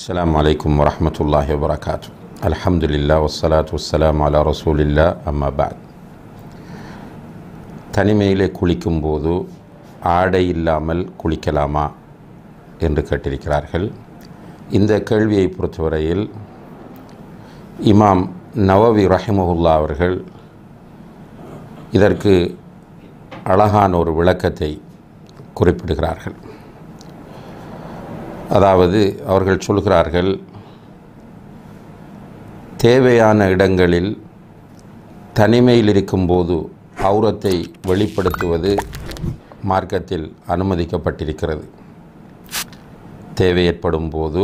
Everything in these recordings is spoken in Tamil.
السلام عليكم ورحمة الله وبركاته الحمد لله والصلاة والسلام على رسول الله أما بعد தனிமையிலே குளிக்கும்போது ஆடை இல்லாமல் குளிக்கலாமா என்று கேட்டிருக்கிறார்கள் இந்த கேள்வியை பொறுத்தவரையில் இமாம் நவவி ரஹிமஹுல்லா அவர்கள் இதற்கு அழகான ஒரு விளக்கத்தை குறிப்பிடுகிறார்கள் அதாவது அவர்கள் சொல்கிறார்கள் தேவையான இடங்களில் தனிமையில் இருக்கும்போது அவுரத்தை வெளிப்படுத்துவது மார்க்கத்தில் அனுமதிக்கப்பட்டிருக்கிறது தேவை ஏற்படும் போது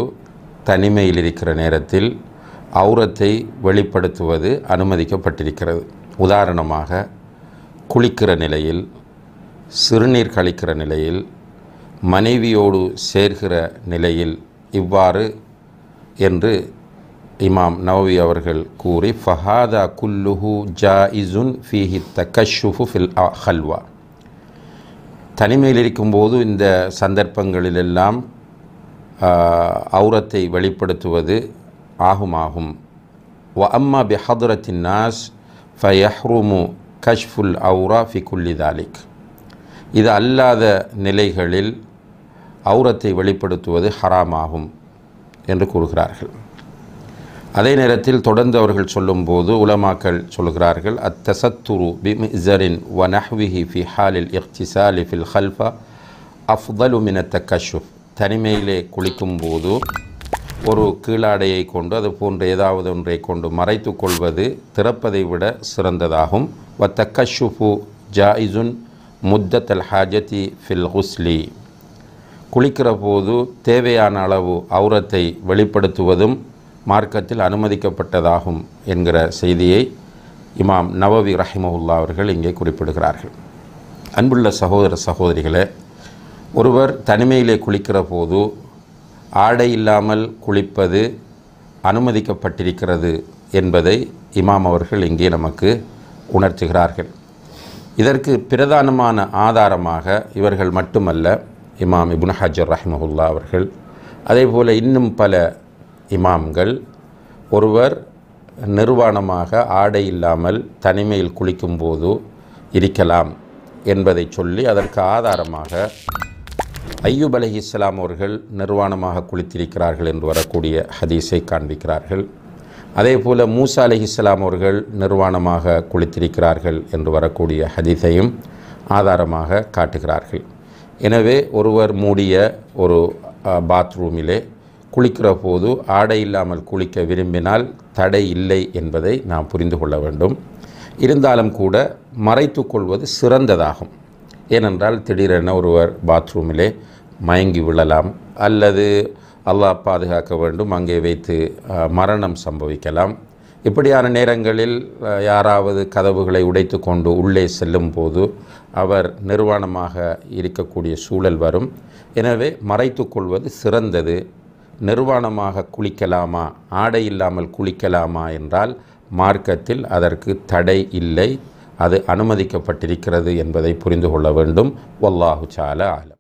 தனிமையில் இருக்கிற நேரத்தில் அவுரத்தை வெளிப்படுத்துவது அனுமதிக்கப்பட்டிருக்கிறது உதாரணமாக குளிக்கிற நிலையில் சிறுநீர் கழிக்கிற நிலையில் மனைவியோடு சேர்கிற நிலையில் இவ்வாறு என்று இமாம் நவவி அவர்கள் கூறி ஃபஹாதா குல்லுஹு ஜா இசுன் ஃபீஹி தக்கஷுஃபு ஃபில் ஹல்வா தனிமையில் இருக்கும்போது இந்த சந்தர்ப்பங்களிலெல்லாம் அவுரத்தை வெளிப்படுத்துவது ஆகுமாகும் வ அம்மா பிஹதுரத்தின் நாஸ் ஃபயஹ்ருமு கஷ்ஃபுல் அவுரா ஃபி தாலிக் இது அல்லாத நிலைகளில் அவுரத்தை வெளிப்படுத்துவது ஹராமாகும் என்று கூறுகிறார்கள் அதே நேரத்தில் தொடர்ந்து அவர்கள் சொல்லும்போது உலமாக்கள் சொல்கிறார்கள் அத்தசத்துரு பிமிசரின் வனஹ்விஹி ஃபி ஹாலில் இஹ்திசாலி ஃபில் ஹல்ஃபா அஃதலு மின தக்கஷுப் தனிமையிலே குளிக்கும்போது ஒரு கீழாடையை கொண்டு அது போன்ற ஏதாவது ஒன்றை கொண்டு மறைத்து கொள்வது திறப்பதை விட சிறந்ததாகும் வத்தக்கஷுஃபு ஜாயிசுன் முத்தத் அல் ஹாஜதி ஃபில் ஹுஸ்லி குளிக்கிற போது தேவையான அளவு அவுரத்தை வெளிப்படுத்துவதும் மார்க்கத்தில் அனுமதிக்கப்பட்டதாகும் என்கிற செய்தியை இமாம் நவவி ரஹிமவுல்லா அவர்கள் இங்கே குறிப்பிடுகிறார்கள் அன்புள்ள சகோதர சகோதரிகளே ஒருவர் தனிமையிலே குளிக்கிற போது ஆடை இல்லாமல் குளிப்பது அனுமதிக்கப்பட்டிருக்கிறது என்பதை இமாம் அவர்கள் இங்கே நமக்கு உணர்த்துகிறார்கள் இதற்கு பிரதானமான ஆதாரமாக இவர்கள் மட்டுமல்ல இமாம் இபுன் ஹஜர் ரஹ்மஹுல்லா அவர்கள் அதே போல் இன்னும் பல இமாம்கள் ஒருவர் நிர்வாணமாக ஆடை இல்லாமல் தனிமையில் குளிக்கும் போது இருக்கலாம் என்பதை சொல்லி அதற்கு ஆதாரமாக ஐயூப் அலஹி இஸ்லாம் அவர்கள் நிர்வாணமாக குளித்திருக்கிறார்கள் என்று வரக்கூடிய ஹதீஸை காண்பிக்கிறார்கள் அதே போல் மூசா இஸ்லாம் அவர்கள் நிர்வாணமாக குளித்திருக்கிறார்கள் என்று வரக்கூடிய ஹதீஸையும் ஆதாரமாக காட்டுகிறார்கள் எனவே ஒருவர் மூடிய ஒரு பாத்ரூமிலே குளிக்கிற போது ஆடை இல்லாமல் குளிக்க விரும்பினால் தடை இல்லை என்பதை நாம் புரிந்து கொள்ள வேண்டும் இருந்தாலும் கூட மறைத்து கொள்வது சிறந்ததாகும் ஏனென்றால் திடீரென ஒருவர் பாத்ரூமிலே மயங்கி விழலாம் அல்லது அல்லாஹ் பாதுகாக்க வேண்டும் அங்கே வைத்து மரணம் சம்பவிக்கலாம் இப்படியான நேரங்களில் யாராவது கதவுகளை உடைத்து கொண்டு உள்ளே செல்லும் போது அவர் நிர்வாணமாக இருக்கக்கூடிய சூழல் வரும் எனவே மறைத்து கொள்வது சிறந்தது நிர்வாணமாக குளிக்கலாமா ஆடை இல்லாமல் குளிக்கலாமா என்றால் மார்க்கத்தில் அதற்கு தடை இல்லை அது அனுமதிக்கப்பட்டிருக்கிறது என்பதை புரிந்து கொள்ள வேண்டும் வல்லாஹு சால ஆலம்